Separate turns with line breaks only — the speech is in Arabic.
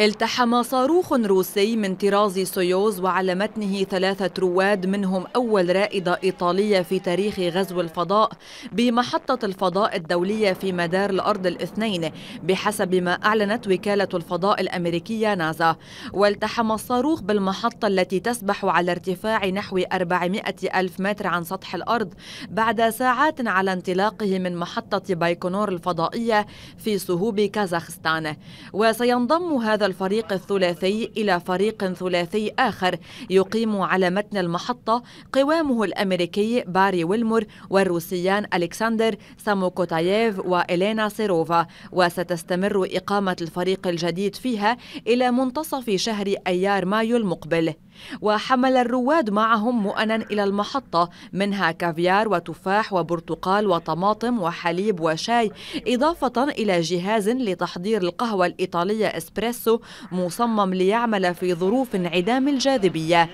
التحم صاروخ روسي من طراز سويوز وعلى متنه ثلاثة رواد منهم أول رائدة إيطالية في تاريخ غزو الفضاء بمحطة الفضاء الدولية في مدار الأرض الاثنين بحسب ما أعلنت وكالة الفضاء الأمريكية ناسا والتحم الصاروخ بالمحطة التي تسبح على ارتفاع نحو 400 ألف متر عن سطح الأرض بعد ساعات على انطلاقه من محطة بايكونور الفضائية في سهوب كازاخستان وسينضم هذا الفريق الثلاثي إلى فريق ثلاثي آخر يقيم على متن المحطة قوامه الأمريكي باري ويلمور والروسيان ألكسندر ساموكوتاييف وإلينا سيروفا وستستمر إقامة الفريق الجديد فيها إلى منتصف شهر أيار مايو المقبل وحمل الرواد معهم مؤنا إلى المحطة منها كافيار وتفاح وبرتقال وطماطم وحليب وشاي إضافة إلى جهاز لتحضير القهوة الإيطالية إسبريسو مصمم ليعمل في ظروف انعدام الجاذبية